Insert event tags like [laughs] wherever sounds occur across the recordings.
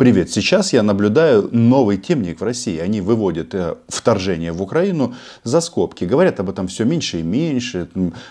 Привет, сейчас я наблюдаю новый темник в России. Они выводят э, вторжение в Украину за скобки. Говорят об этом все меньше и меньше.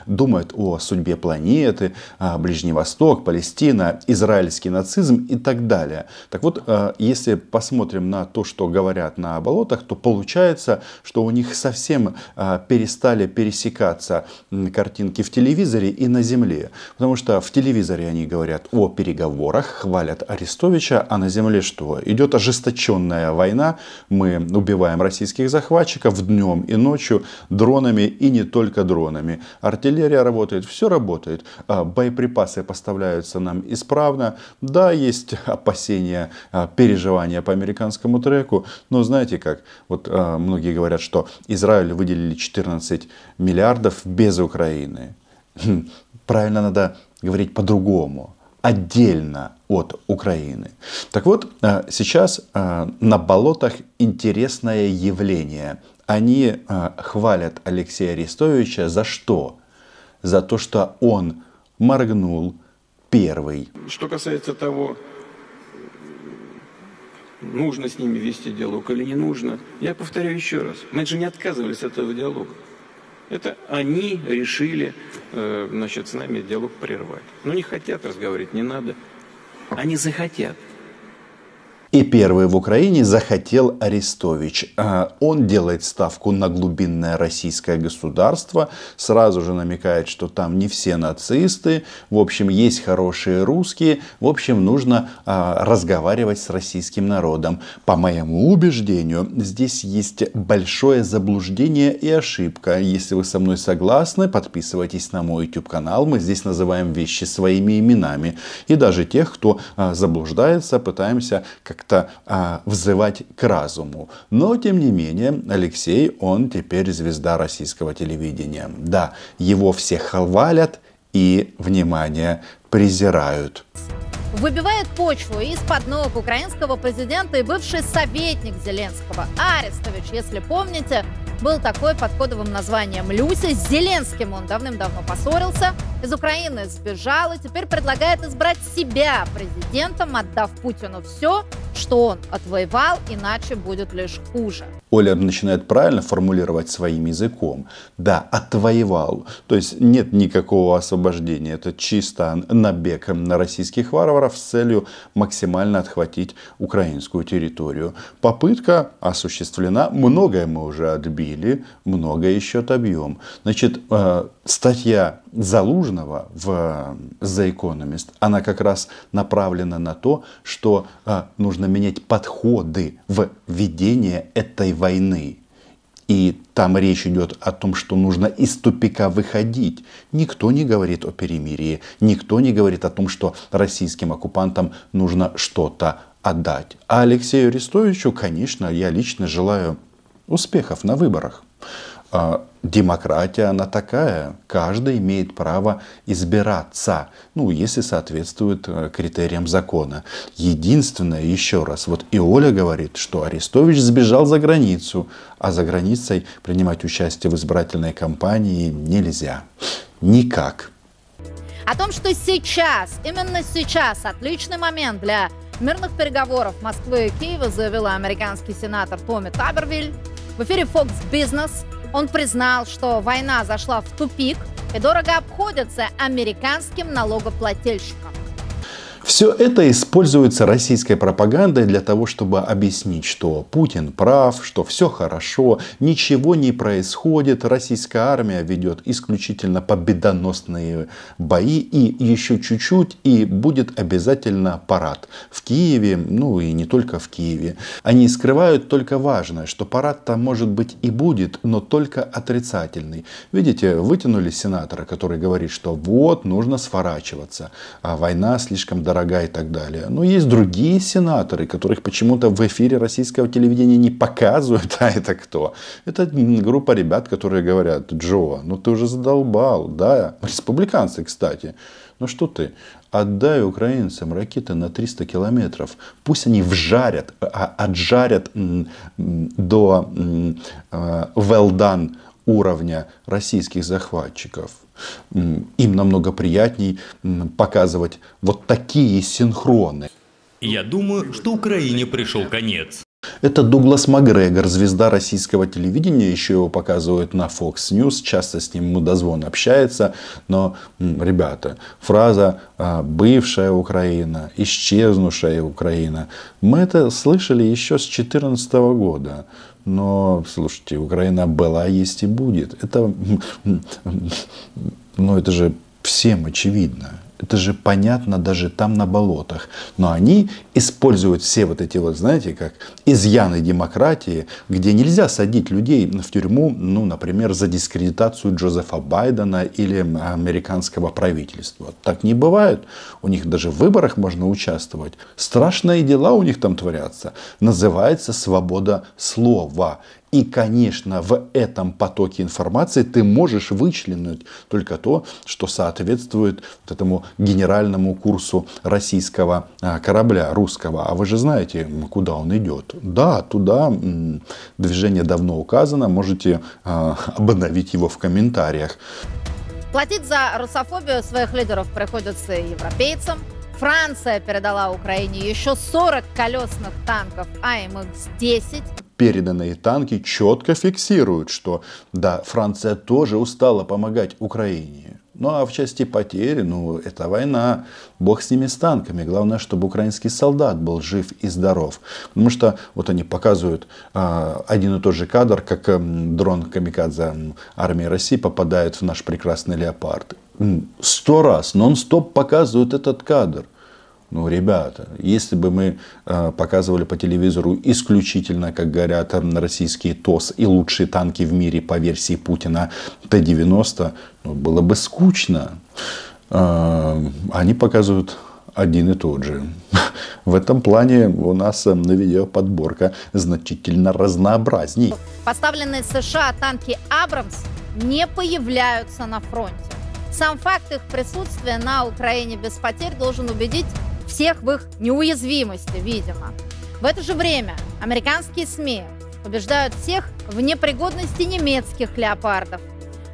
Думают о судьбе планеты, а, Ближний Восток, Палестина, израильский нацизм и так далее. Так вот, э, если посмотрим на то, что говорят на болотах, то получается, что у них совсем э, перестали пересекаться картинки в телевизоре и на земле. Потому что в телевизоре они говорят о переговорах, хвалят Арестовича, а на земле показали, что идет ожесточенная война. Мы убиваем российских захватчиков днем и ночью дронами и не только дронами. Артиллерия работает, все работает. А боеприпасы поставляются нам исправно. Да, есть опасения, а, переживания по американскому треку. Но знаете как, вот а, многие говорят, что Израиль выделили 14 миллиардов без Украины. Хм, правильно надо говорить по-другому. Отдельно от Украины. Так вот, э, сейчас э, на болотах интересное явление. Они э, хвалят Алексея Арестовича за что? За то, что он моргнул первый. Что касается того, нужно с ними вести диалог или не нужно, я повторяю еще раз, мы же не отказывались от этого диалога. Это они решили значит, с нами диалог прервать. Но ну, не хотят разговаривать, не надо. Они захотят. И первый в Украине захотел Арестович. А, он делает ставку на глубинное российское государство, сразу же намекает, что там не все нацисты, в общем, есть хорошие русские, в общем, нужно а, разговаривать с российским народом. По моему убеждению, здесь есть большое заблуждение и ошибка. Если вы со мной согласны, подписывайтесь на мой YouTube канал, мы здесь называем вещи своими именами. И даже тех, кто а, заблуждается, пытаемся как как-то а, взывать к разуму. Но, тем не менее, Алексей, он теперь звезда российского телевидения. Да, его все хвалят и, внимание, презирают. Выбивает почву из-под ног украинского президента и бывший советник Зеленского Арестович, если помните, был такой под кодовым названием Люся С Зеленским он давным-давно поссорился – из Украины сбежал и теперь предлагает избрать себя президентом, отдав Путину все, что он отвоевал, иначе будет лишь хуже. Оля начинает правильно формулировать своим языком. Да, отвоевал. То есть нет никакого освобождения. Это чисто набег на российских варваров с целью максимально отхватить украинскую территорию. Попытка осуществлена. Многое мы уже отбили, многое еще отобьем. Значит, э, статья Залужина Южного в The э, Economist, она как раз направлена на то, что э, нужно менять подходы в ведение этой войны. И там речь идет о том, что нужно из тупика выходить. Никто не говорит о перемирии, никто не говорит о том, что российским оккупантам нужно что-то отдать. А Алексею Арестовичу, конечно, я лично желаю успехов на выборах. А, демократия, она такая. Каждый имеет право избираться, ну, если соответствует э, критериям закона. Единственное, еще раз, вот и Оля говорит, что Арестович сбежал за границу, а за границей принимать участие в избирательной кампании нельзя. Никак. О том, что сейчас, именно сейчас, отличный момент для мирных переговоров Москвы и Киева, заявила американский сенатор Томми Табервиль в эфире Fox Business – он признал, что война зашла в тупик и дорого обходится американским налогоплательщикам. Все это используется российской пропагандой для того, чтобы объяснить, что Путин прав, что все хорошо, ничего не происходит, российская армия ведет исключительно победоносные бои и еще чуть-чуть и будет обязательно парад в Киеве, ну и не только в Киеве. Они скрывают только важное, что парад там может быть и будет, но только отрицательный. Видите, вытянули сенатора, который говорит, что вот нужно сворачиваться, а война слишком дорога и так далее. Но есть другие сенаторы, которых почему-то в эфире российского телевидения не показывают, [laughs] а это кто? Это группа ребят, которые говорят, Джо, ну ты уже задолбал, да, республиканцы, кстати. Ну что ты, отдай украинцам ракеты на 300 километров, пусть они вжарят, а, отжарят до м, well э, done уровня российских захватчиков им намного приятней показывать вот такие синхроны. Я думаю, что Украине пришел конец. Это Дуглас Макгрегор, звезда российского телевидения. Еще его показывают на Fox News. Часто с ним мудозвон общается. Но, ребята, фраза а, «бывшая Украина», «исчезнувшая Украина». Мы это слышали еще с 2014 года. Но, слушайте, Украина была, есть и будет. Это, ну, это же всем очевидно это же понятно даже там на болотах. Но они используют все вот эти вот, знаете, как изъяны демократии, где нельзя садить людей в тюрьму, ну, например, за дискредитацию Джозефа Байдена или американского правительства. Так не бывает. У них даже в выборах можно участвовать. Страшные дела у них там творятся. Называется свобода слова. И, конечно, в этом потоке информации ты можешь вычленить только то, что соответствует вот этому генеральному курсу российского а, корабля, русского. А вы же знаете, куда он идет. Да, туда движение давно указано, можете а, обновить его в комментариях. Платить за русофобию своих лидеров приходится европейцам. Франция передала Украине еще 40 колесных танков АМХ-10 переданные танки четко фиксируют, что да, Франция тоже устала помогать Украине. Ну а в части потери, ну это война, бог с ними с танками. Главное, чтобы украинский солдат был жив и здоров. Потому что вот они показывают э, один и тот же кадр, как э, дрон Камикадзе армии России попадает в наш прекрасный леопард. Сто раз нон-стоп показывают этот кадр. Ну, ребята, если бы мы э, показывали по телевизору исключительно, как говорят, российские ТОС и лучшие танки в мире по версии Путина Т-90, ну, было бы скучно. Э, они показывают один и тот же. [laughs] В этом плане у нас на видео подборка значительно разнообразней. Поставленные США танки «Абрамс» не появляются на фронте. Сам факт их присутствия на Украине без потерь должен убедить всех в их неуязвимости, видимо. В это же время американские СМИ убеждают всех в непригодности немецких леопардов.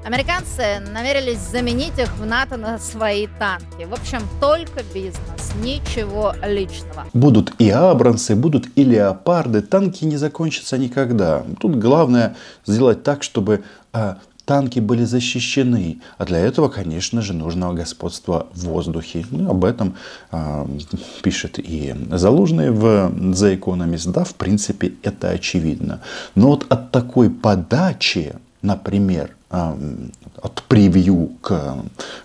Американцы намерились заменить их в НАТО на свои танки. В общем, только бизнес, ничего личного. Будут и абранцы, будут и леопарды. Танки не закончатся никогда. Тут главное сделать так, чтобы а, танки были защищены. А для этого, конечно же, нужно господство в воздухе. Ну, об этом э, пишет и Залужный в The Economist. Да, в принципе, это очевидно. Но вот от такой подачи, например, э, от превью к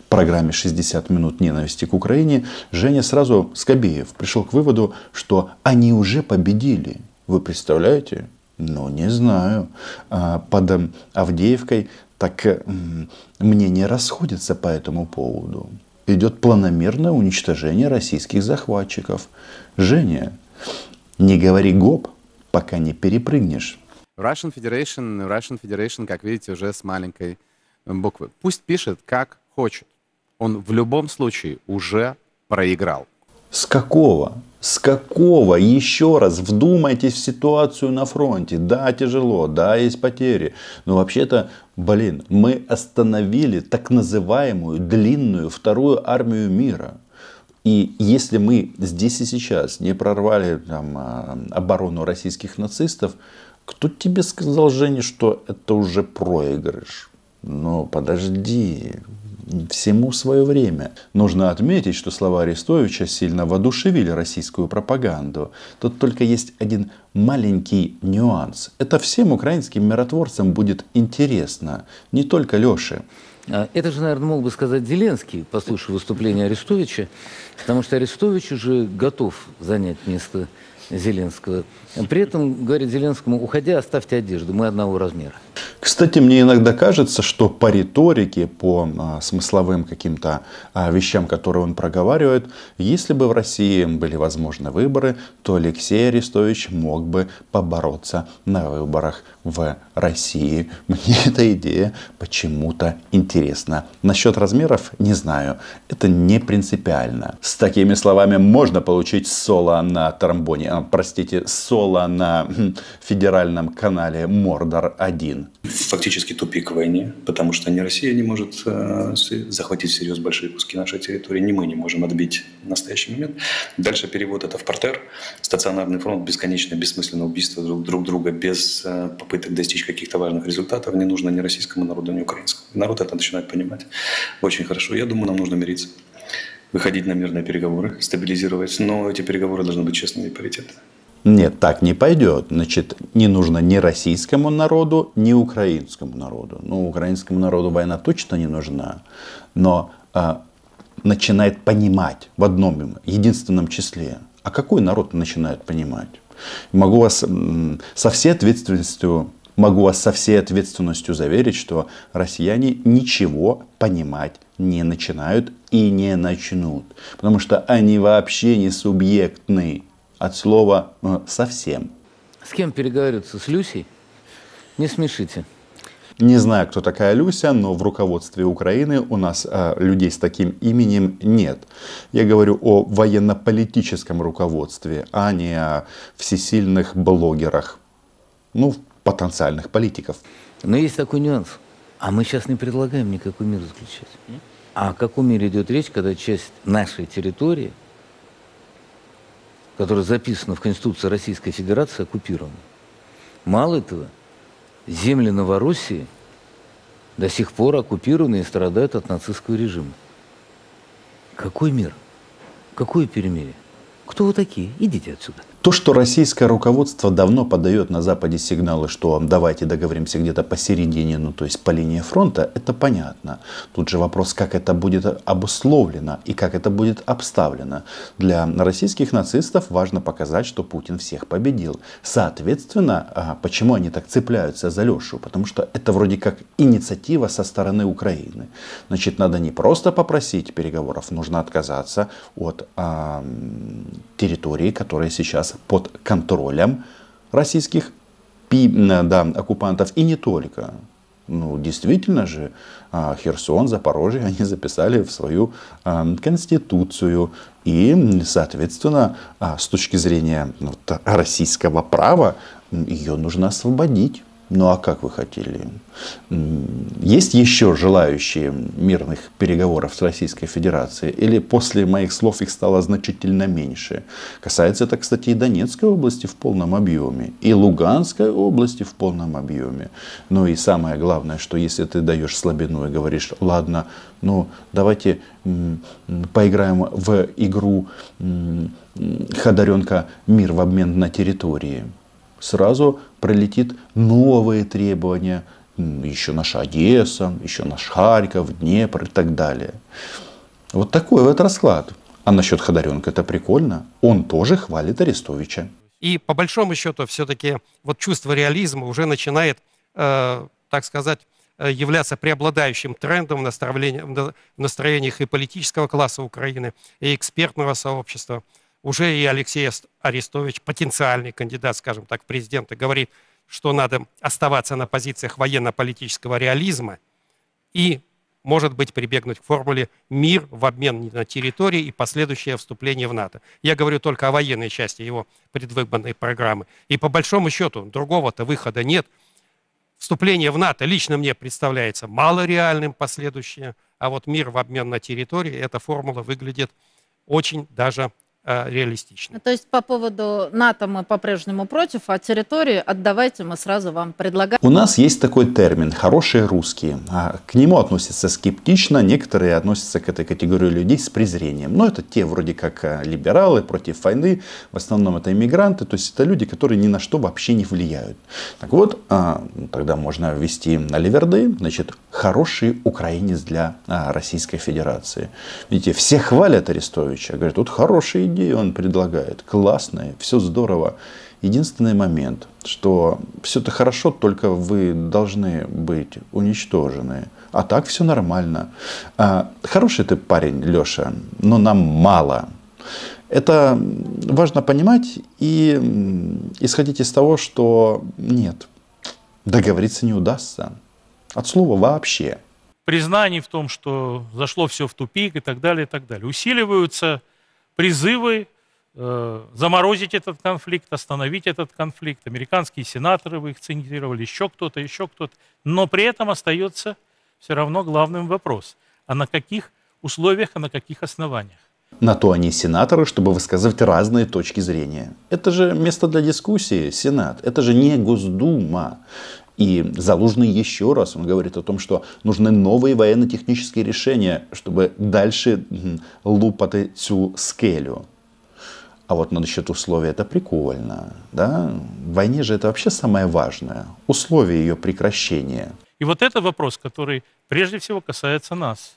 программе «60 минут ненависти к Украине», Женя сразу, Скобеев, пришел к выводу, что они уже победили. Вы представляете? Ну, не знаю. А под эм, Авдеевкой так э, мнение расходится по этому поводу. Идет планомерное уничтожение российских захватчиков. Женя, не говори гоп, пока не перепрыгнешь. Russian Federation, Russian Federation, как видите, уже с маленькой э, буквы. Пусть пишет, как хочет. Он в любом случае уже проиграл. С какого? С какого? Еще раз вдумайтесь в ситуацию на фронте. Да, тяжело, да, есть потери. Но вообще-то, блин, мы остановили так называемую длинную вторую армию мира. И если мы здесь и сейчас не прорвали там, а, оборону российских нацистов, кто тебе сказал, Женя, что это уже проигрыш? Но подожди, всему свое время. Нужно отметить, что слова Арестовича сильно воодушевили российскую пропаганду. Тут только есть один маленький нюанс. Это всем украинским миротворцам будет интересно, не только Леше. А, это же, наверное, мог бы сказать Зеленский, послушав выступление Арестовича, потому что Арестович уже готов занять место Зеленского. При этом, говорит Зеленскому, уходя, оставьте одежду, мы одного размера. Кстати, мне иногда кажется, что по риторике, по а, смысловым каким-то а, вещам, которые он проговаривает, если бы в России были возможны выборы, то Алексей Арестович мог бы побороться на выборах в России. Мне [laughs] эта идея почему-то интересна. Насчет размеров не знаю. Это не принципиально. С такими словами можно получить соло на тромбоне. А, простите, соло на хм, федеральном канале Мордор 1 фактически тупик в войне, потому что ни Россия не может э, захватить всерьез большие куски нашей территории, ни мы не можем отбить в настоящий момент. Дальше перевод это в портер, стационарный фронт, бесконечное бессмысленное убийство друг, друг друга без э, попыток достичь каких-то важных результатов не нужно ни российскому народу, ни украинскому. И народ это начинает понимать очень хорошо. Я думаю, нам нужно мириться выходить на мирные переговоры, стабилизировать, но эти переговоры должны быть честными и паритетными. Нет, так не пойдет. Значит, не нужно ни российскому народу, ни украинскому народу. Ну, украинскому народу война точно не нужна, но э, начинает понимать в одном единственном числе. А какой народ начинает понимать? Могу вас со всей ответственностью могу вас со всей ответственностью заверить, что россияне ничего понимать не начинают и не начнут, потому что они вообще не субъектны от слова э, «совсем». С кем переговариваться? С Люсей? Не смешите. Не знаю, кто такая Люся, но в руководстве Украины у нас э, людей с таким именем нет. Я говорю о военно-политическом руководстве, а не о всесильных блогерах. Ну, потенциальных политиков. Но есть такой нюанс. А мы сейчас не предлагаем никакой мир заключать. А о каком мире идет речь, когда часть нашей территории – которое записано в Конституции Российской Федерации, оккупировано. Мало этого, земли Новороссии до сих пор оккупированы и страдают от нацистского режима. Какой мир? Какое перемирие? Кто вы такие? Идите отсюда. То, что российское руководство давно подает на Западе сигналы, что давайте договоримся где-то посередине, ну то есть по линии фронта, это понятно. Тут же вопрос, как это будет обусловлено и как это будет обставлено. Для российских нацистов важно показать, что Путин всех победил. Соответственно, а, почему они так цепляются за Лешу? Потому что это вроде как инициатива со стороны Украины. Значит, надо не просто попросить переговоров, нужно отказаться от э, территории, которая сейчас под контролем российских да, оккупантов и не только. Ну, действительно же, а, Херсон, Запорожье [laughs] они записали в свою а, конституцию. И, соответственно, а, с точки зрения российского права, ее нужно освободить. Ну а как вы хотели? Есть еще желающие мирных переговоров с Российской Федерацией? Или после моих слов их стало значительно меньше? Касается это, кстати, и Донецкой области в полном объеме, и Луганской области в полном объеме. Ну и самое главное, что если ты даешь слабину и говоришь, ладно, ну давайте поиграем в игру Ходоренко «Мир в обмен на территории», сразу пролетит новые требования. Еще наша Одесса, еще наш Харьков, Днепр и так далее. Вот такой вот расклад. А насчет Ходоренко это прикольно. Он тоже хвалит Арестовича. И по большому счету все-таки вот чувство реализма уже начинает, э, так сказать, э, являться преобладающим трендом в, в настроениях и политического класса Украины, и экспертного сообщества уже и Алексей Арестович, потенциальный кандидат, скажем так, президента, говорит, что надо оставаться на позициях военно-политического реализма и, может быть, прибегнуть к формуле «мир в обмен на территории» и последующее вступление в НАТО. Я говорю только о военной части его предвыборной программы. И по большому счету другого-то выхода нет. Вступление в НАТО лично мне представляется малореальным последующее, а вот мир в обмен на территории, эта формула выглядит очень даже Э, реалистично. Ну, то есть по поводу НАТО мы по-прежнему против, а территории отдавайте мы сразу вам предлагаем. У нас есть такой термин «хорошие русские». А к нему относятся скептично, некоторые относятся к этой категории людей с презрением. Но это те вроде как э, либералы против войны, в основном это иммигранты, то есть это люди, которые ни на что вообще не влияют. Так вот, а, ну, тогда можно ввести на Ливерды, значит, хороший украинец для а, Российской Федерации. Видите, все хвалят Арестовича, говорят, тут хороший стратегии он предлагает классные, все здорово. Единственный момент, что все это хорошо, только вы должны быть уничтожены. А так все нормально. А, хороший ты парень, Леша, но нам мало. Это важно понимать и исходить из того, что нет, договориться не удастся. От слова вообще. Признаний в том, что зашло все в тупик и так далее, и так далее. Усиливаются призывы э, заморозить этот конфликт, остановить этот конфликт. Американские сенаторы вы их цитировали, еще кто-то, еще кто-то. Но при этом остается все равно главным вопрос, а на каких условиях, а на каких основаниях. На то они сенаторы, чтобы высказывать разные точки зрения. Это же место для дискуссии, Сенат. Это же не Госдума. И Залужный еще раз, он говорит о том, что нужны новые военно-технические решения, чтобы дальше лупать всю скелю. А вот насчет условий это прикольно. Да? В войне же это вообще самое важное. Условия ее прекращения. И вот это вопрос, который прежде всего касается нас.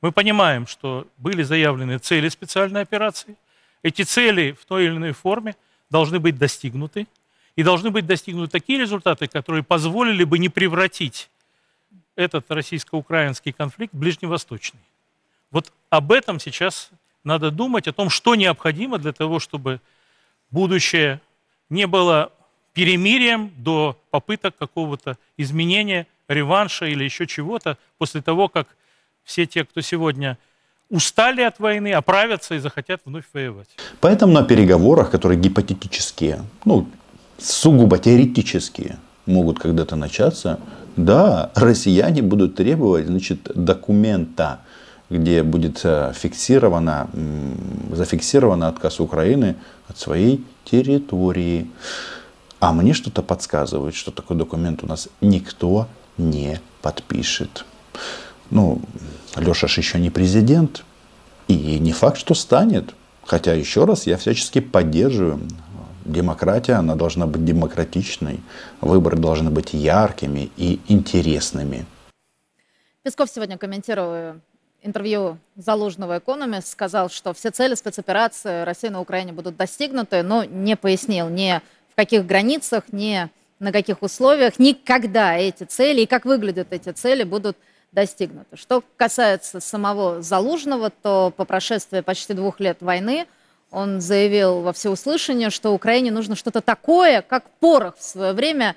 Мы понимаем, что были заявлены цели специальной операции. Эти цели в той или иной форме должны быть достигнуты. И должны быть достигнуты такие результаты, которые позволили бы не превратить этот российско-украинский конфликт в ближневосточный. Вот об этом сейчас надо думать, о том, что необходимо для того, чтобы будущее не было перемирием до попыток какого-то изменения, реванша или еще чего-то, после того, как все те, кто сегодня устали от войны, оправятся и захотят вновь воевать. Поэтому на переговорах, которые гипотетические, ну, сугубо теоретически могут когда-то начаться, да, россияне будут требовать значит, документа, где будет э, фиксировано, зафиксировано отказ Украины от своей территории. А мне что-то подсказывает, что такой документ у нас никто не подпишет. Ну, Леша ж еще не президент, и не факт, что станет. Хотя, еще раз, я всячески поддерживаю Демократия, она должна быть демократичной, выборы должны быть яркими и интересными. Песков сегодня, комментировал интервью Залужного «Экономист», сказал, что все цели спецоперации России на Украине будут достигнуты, но не пояснил ни в каких границах, ни на каких условиях, никогда эти цели и как выглядят эти цели будут достигнуты. Что касается самого Залужного, то по прошествии почти двух лет войны – он заявил во всеуслышание, что Украине нужно что-то такое, как порох в свое время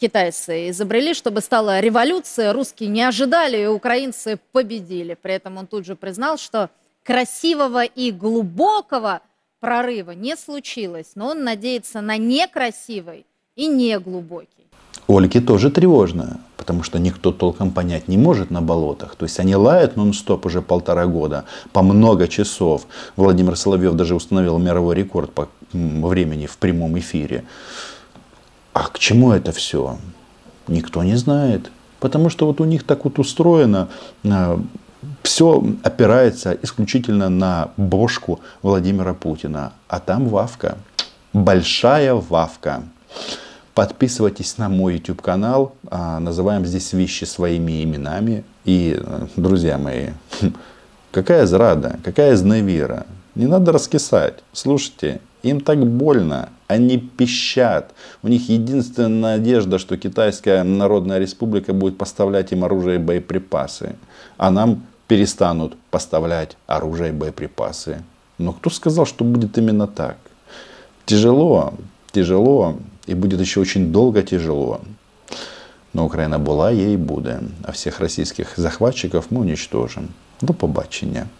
китайцы изобрели, чтобы стала революция. Русские не ожидали, и украинцы победили. При этом он тут же признал, что красивого и глубокого прорыва не случилось, но он надеется на некрасивый и неглубокий. Ольге тоже тревожно потому что никто толком понять не может на болотах. То есть они лают нон-стоп уже полтора года, по много часов. Владимир Соловьев даже установил мировой рекорд по времени в прямом эфире. А к чему это все? Никто не знает. Потому что вот у них так вот устроено, а, все опирается исключительно на бошку Владимира Путина. А там вавка. Большая вавка. Подписывайтесь на мой YouTube канал. А, называем здесь вещи своими именами. И, э, друзья мои, [laughs] какая зрада, какая зневира. Не надо раскисать. Слушайте, им так больно. Они пищат. У них единственная надежда, что Китайская Народная Республика будет поставлять им оружие и боеприпасы. А нам перестанут поставлять оружие и боеприпасы. Но кто сказал, что будет именно так? Тяжело, тяжело. И будет еще очень долго тяжело. Но Украина была, ей і буде. А всех российских захватчиков мы уничтожим. До побачення.